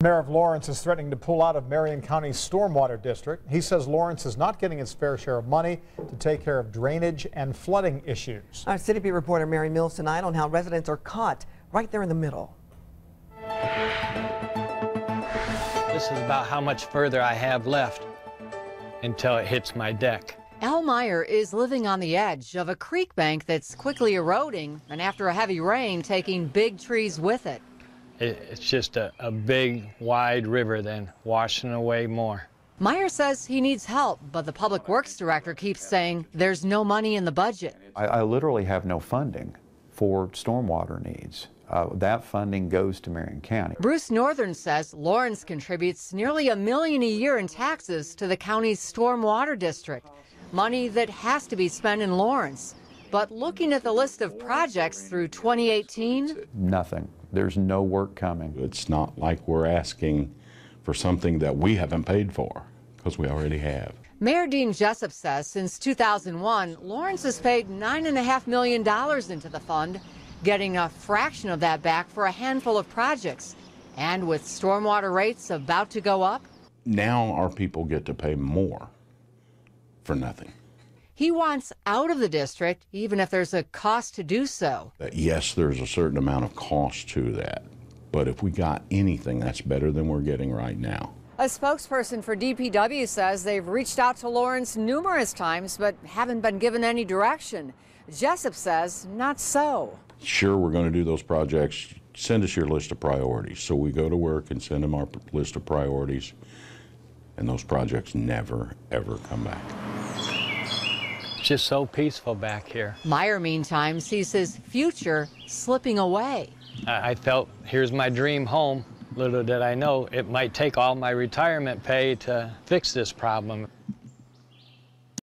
Mayor of Lawrence is threatening to pull out of Marion County's stormwater district. He says Lawrence is not getting its fair share of money to take care of drainage and flooding issues. Our City beat reporter Mary Mills tonight on how residents are caught right there in the middle. This is about how much further I have left until it hits my deck. Al Meyer is living on the edge of a creek bank that's quickly eroding and after a heavy rain taking big trees with it it's just a, a big, wide river then, washing away more. Meyer says he needs help, but the public works director keeps saying there's no money in the budget. I, I literally have no funding for stormwater needs. Uh, that funding goes to Marion County. Bruce Northern says Lawrence contributes nearly a million a year in taxes to the county's stormwater district, money that has to be spent in Lawrence. But looking at the list of projects through 2018, nothing. There's no work coming. It's not like we're asking for something that we haven't paid for because we already have. Mayor Dean Jessup says since 2001, Lawrence has paid $9.5 million into the fund, getting a fraction of that back for a handful of projects. And with stormwater rates about to go up, now our people get to pay more for nothing. He wants out of the district, even if there's a cost to do so. Uh, yes, there's a certain amount of cost to that. But if we got anything, that's better than we're getting right now. A spokesperson for DPW says they've reached out to Lawrence numerous times but haven't been given any direction. Jessup says not so. Sure, we're going to do those projects. Send us your list of priorities. So we go to work and send them our list of priorities, and those projects never, ever come back just so peaceful back here. Meyer, meantime, sees his future slipping away. I felt, here's my dream home. Little did I know, it might take all my retirement pay to fix this problem.